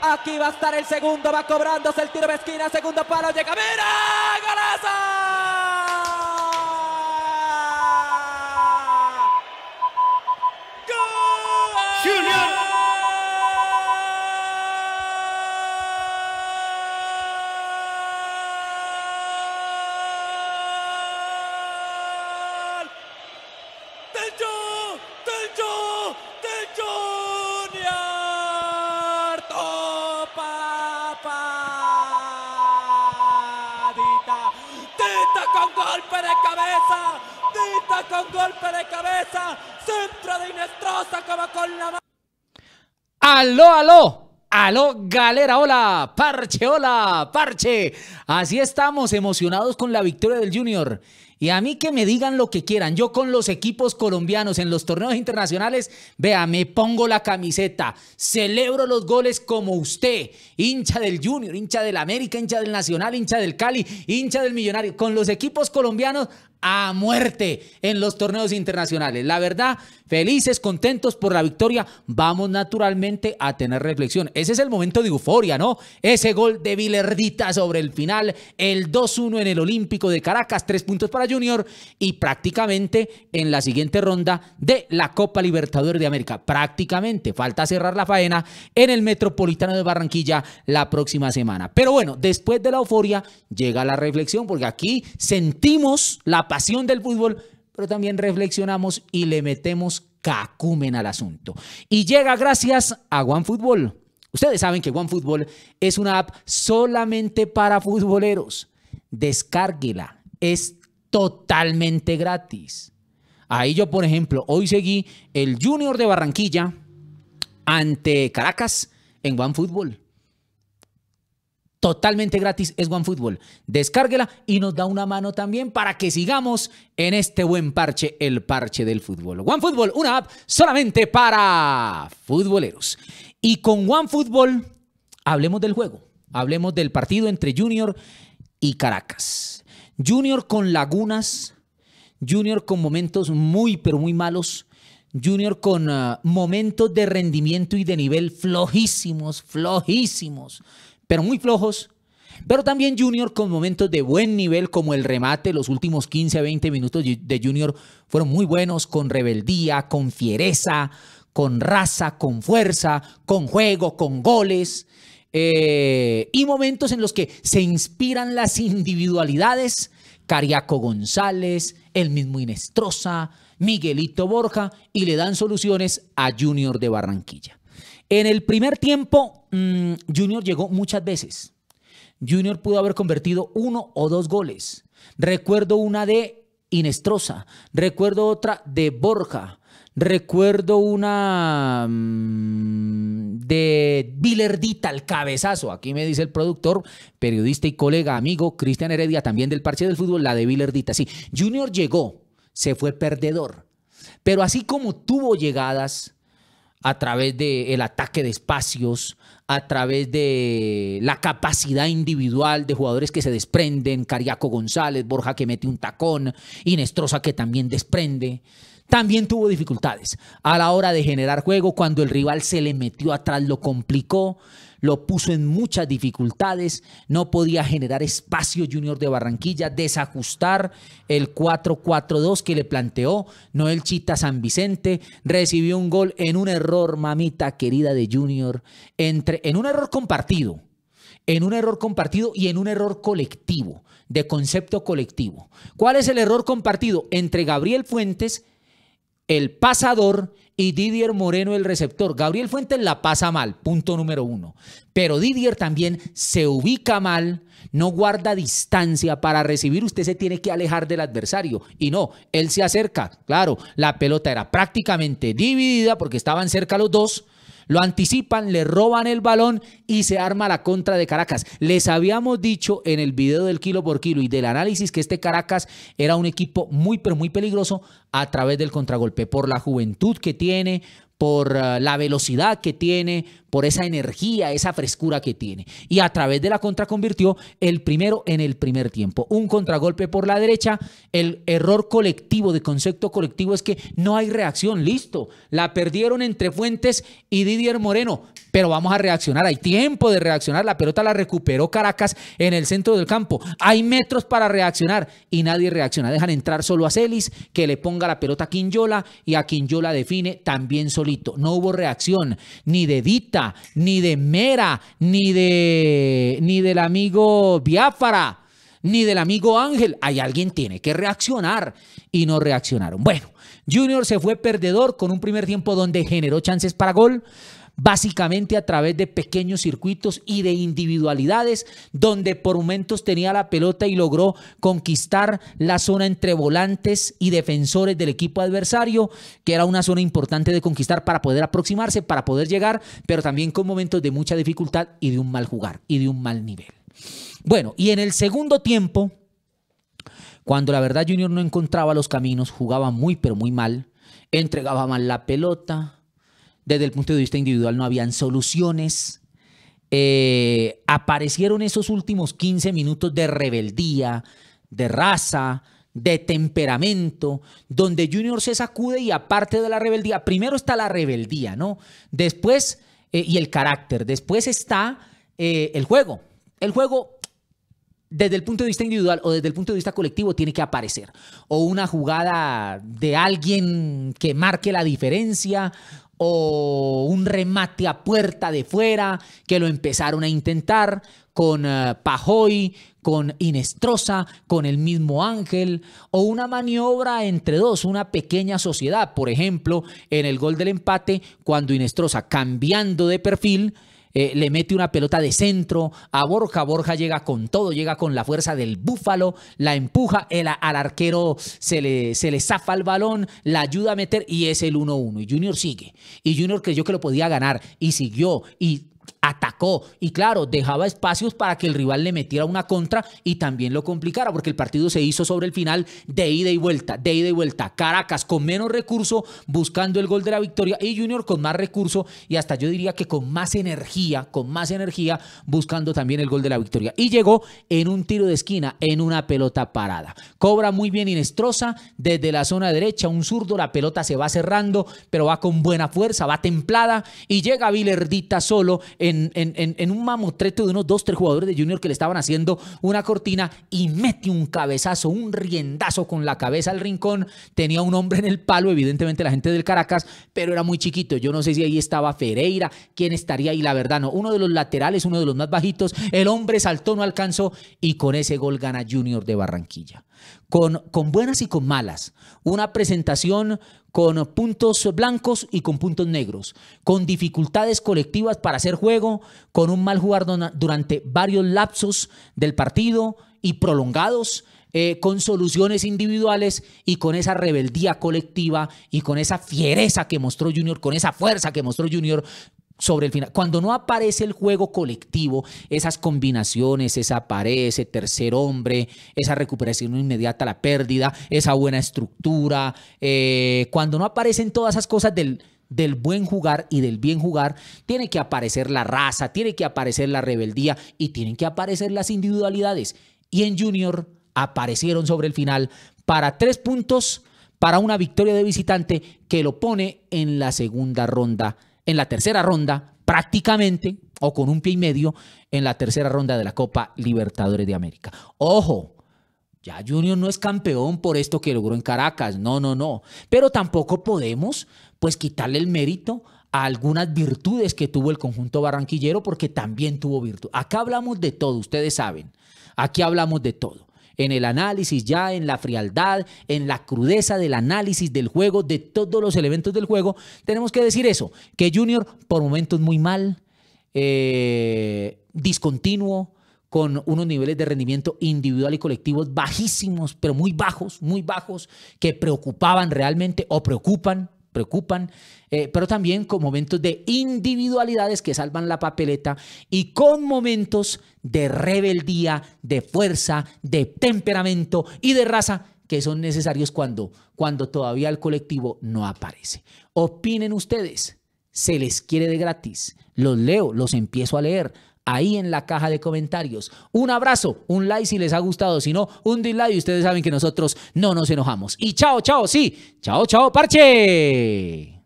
Aquí va a estar el segundo, va cobrándose el tiro de esquina, segundo palo, llega, mira, golazo. con golpe de cabeza. Aló, aló. Aló, galera, hola, parche, hola, parche. Así estamos, emocionados con la victoria del Junior. Y a mí que me digan lo que quieran. Yo con los equipos colombianos en los torneos internacionales, vea, me pongo la camiseta, celebro los goles como usted, hincha del Junior, hincha del América, hincha del Nacional, hincha del Cali, hincha del Millonario. Con los equipos colombianos a muerte en los torneos internacionales. La verdad, felices, contentos por la victoria. Vamos naturalmente a tener reflexión. Ese es el momento de euforia, ¿no? Ese gol de Vilerdita sobre el final, el 2-1 en el Olímpico de Caracas, tres puntos para Junior y prácticamente en la siguiente ronda de la Copa Libertadores de América. Prácticamente falta cerrar la faena en el Metropolitano de Barranquilla la próxima semana. Pero bueno, después de la euforia llega la reflexión porque aquí sentimos la pasión del fútbol, pero también reflexionamos y le metemos cacumen al asunto. Y llega gracias a OneFootball. Ustedes saben que OneFootball es una app solamente para futboleros. Descárguela. Es totalmente gratis. Ahí yo, por ejemplo, hoy seguí el Junior de Barranquilla ante Caracas en OneFootball. Totalmente gratis es OneFootball. Descárguela y nos da una mano también para que sigamos en este buen parche, el parche del fútbol. OneFootball, una app solamente para futboleros. Y con OneFootball, hablemos del juego, hablemos del partido entre Junior y Caracas. Junior con lagunas, Junior con momentos muy, pero muy malos, Junior con ah, momentos de rendimiento y de nivel flojísimos, flojísimos, pero muy flojos. Pero también Junior con momentos de buen nivel como el remate, los últimos 15 a 20 minutos de Junior fueron muy buenos con rebeldía, con fiereza, con raza, con fuerza, con juego, con goles. Eh, y momentos en los que se inspiran las individualidades, Cariaco González, el mismo Inestrosa, Miguelito Borja, y le dan soluciones a Junior de Barranquilla. En el primer tiempo, mm, Junior llegó muchas veces. Junior pudo haber convertido uno o dos goles. Recuerdo una de Inestrosa, recuerdo otra de Borja, Recuerdo una mm, de Erdita al cabezazo. Aquí me dice el productor, periodista y colega, amigo Cristian Heredia, también del Parche del Fútbol, la de Erdita. Sí, Junior llegó, se fue perdedor. Pero así como tuvo llegadas a través del ataque de espacios, a través de la capacidad individual de jugadores que se desprenden, Cariaco González, Borja que mete un tacón, Inestrosa que también desprende. También tuvo dificultades a la hora de generar juego, cuando el rival se le metió atrás, lo complicó, lo puso en muchas dificultades, no podía generar espacio Junior de Barranquilla, desajustar el 4-4-2 que le planteó Noel Chita San Vicente, recibió un gol en un error, mamita querida de Junior, entre, en un error compartido, en un error compartido y en un error colectivo, de concepto colectivo. ¿Cuál es el error compartido entre Gabriel Fuentes el pasador y Didier Moreno el receptor. Gabriel Fuentes la pasa mal, punto número uno. Pero Didier también se ubica mal, no guarda distancia para recibir. Usted se tiene que alejar del adversario. Y no, él se acerca. Claro, la pelota era prácticamente dividida porque estaban cerca los dos. Lo anticipan, le roban el balón y se arma la contra de Caracas. Les habíamos dicho en el video del kilo por kilo y del análisis que este Caracas era un equipo muy, pero muy peligroso a través del contragolpe, por la juventud que tiene, por eh, la velocidad que tiene, por esa energía, esa frescura que tiene. Y a través de la contra convirtió el primero en el primer tiempo. Un contragolpe por la derecha, el error colectivo, de concepto colectivo, es que no hay reacción, listo. La perdieron entre Fuentes y Didier Moreno, pero vamos a reaccionar, hay tiempo de reaccionar, la pelota la recuperó Caracas en el centro del campo, hay metros para reaccionar y nadie reacciona. Dejan entrar solo a Celis, que le ponga la pelota a Quinyola y a Quinyola define también solito no hubo reacción ni de Dita, ni de Mera, ni de ni del amigo Biafara, ni del amigo Ángel. Hay alguien tiene que reaccionar y no reaccionaron. Bueno, Junior se fue perdedor con un primer tiempo donde generó chances para gol básicamente a través de pequeños circuitos y de individualidades, donde por momentos tenía la pelota y logró conquistar la zona entre volantes y defensores del equipo adversario, que era una zona importante de conquistar para poder aproximarse, para poder llegar, pero también con momentos de mucha dificultad y de un mal jugar y de un mal nivel. Bueno, y en el segundo tiempo, cuando la verdad Junior no encontraba los caminos, jugaba muy pero muy mal, entregaba mal la pelota, desde el punto de vista individual no habían soluciones. Eh, aparecieron esos últimos 15 minutos de rebeldía, de raza, de temperamento, donde Junior se sacude y aparte de la rebeldía, primero está la rebeldía, ¿no? Después, eh, y el carácter, después está eh, el juego. El juego desde el punto de vista individual o desde el punto de vista colectivo tiene que aparecer. O una jugada de alguien que marque la diferencia, o un remate a puerta de fuera, que lo empezaron a intentar con eh, Pajoy, con Inestrosa, con el mismo Ángel, o una maniobra entre dos, una pequeña sociedad, por ejemplo, en el gol del empate, cuando Inestrosa, cambiando de perfil, eh, le mete una pelota de centro a Borja. Borja llega con todo, llega con la fuerza del búfalo, la empuja, el, al arquero se le, se le zafa el balón, la ayuda a meter y es el 1-1. Y Junior sigue. Y Junior creyó que lo podía ganar y siguió y atacó y claro, dejaba espacios para que el rival le metiera una contra y también lo complicara, porque el partido se hizo sobre el final de ida y vuelta, de ida y vuelta. Caracas con menos recurso buscando el gol de la victoria y Junior con más recurso y hasta yo diría que con más energía, con más energía buscando también el gol de la victoria. Y llegó en un tiro de esquina, en una pelota parada. Cobra muy bien Inestrosa desde la zona derecha, un zurdo, la pelota se va cerrando, pero va con buena fuerza, va templada y llega Vilerdita solo en, un mamotreto de unos dos, tres jugadores de Junior que le estaban haciendo una cortina y mete un cabezazo, un riendazo con la cabeza al rincón. Tenía un hombre en el palo, evidentemente la gente del Caracas, pero era muy chiquito. Yo no sé si ahí estaba Ferreira, quién estaría ahí, la verdad, no. Uno de los laterales, uno de los más bajitos. El hombre saltó, no alcanzó y con ese gol gana Junior de Barranquilla. Con, con buenas y con malas. Una presentación con puntos blancos y con puntos negros, con dificultades colectivas para hacer juego, con un mal jugar durante varios lapsos del partido y prolongados, eh, con soluciones individuales y con esa rebeldía colectiva y con esa fiereza que mostró Junior, con esa fuerza que mostró Junior sobre el final. Cuando no aparece el juego colectivo, esas combinaciones, esa pared, tercer hombre, esa recuperación inmediata, la pérdida, esa buena estructura, eh, cuando no aparecen todas esas cosas del, del buen jugar y del bien jugar, tiene que aparecer la raza, tiene que aparecer la rebeldía y tienen que aparecer las individualidades. Y en Junior aparecieron sobre el final para tres puntos, para una victoria de visitante que lo pone en la segunda ronda en la tercera ronda, prácticamente, o con un pie y medio, en la tercera ronda de la Copa Libertadores de América. Ojo, ya Junior no es campeón por esto que logró en Caracas, no, no, no. Pero tampoco podemos, pues, quitarle el mérito a algunas virtudes que tuvo el conjunto barranquillero, porque también tuvo virtud. Acá hablamos de todo, ustedes saben. Aquí hablamos de todo en el análisis ya, en la frialdad, en la crudeza del análisis del juego, de todos los elementos del juego, tenemos que decir eso, que Junior por momentos muy mal, eh, discontinuo, con unos niveles de rendimiento individual y colectivos bajísimos, pero muy bajos, muy bajos, que preocupaban realmente o preocupan preocupan, eh, pero también con momentos de individualidades que salvan la papeleta y con momentos de rebeldía, de fuerza, de temperamento y de raza que son necesarios cuando, cuando todavía el colectivo no aparece. Opinen ustedes, se les quiere de gratis. Los leo, los empiezo a leer ahí en la caja de comentarios. Un abrazo, un like si les ha gustado, si no, un dislike. Ustedes saben que nosotros no nos enojamos. Y chao, chao, sí. Chao, chao, parche.